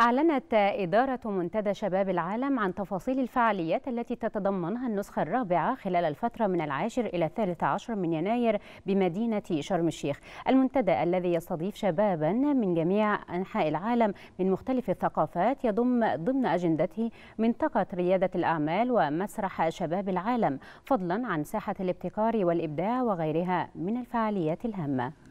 أعلنت إدارة منتدى شباب العالم عن تفاصيل الفعاليات التي تتضمنها النسخة الرابعة خلال الفترة من العاشر إلى الثالث عشر من يناير بمدينة شرم الشيخ المنتدى الذي يستضيف شبابا من جميع أنحاء العالم من مختلف الثقافات يضم ضمن أجندته منطقة ريادة الأعمال ومسرح شباب العالم فضلا عن ساحة الابتكار والإبداع وغيرها من الفعاليات الهامة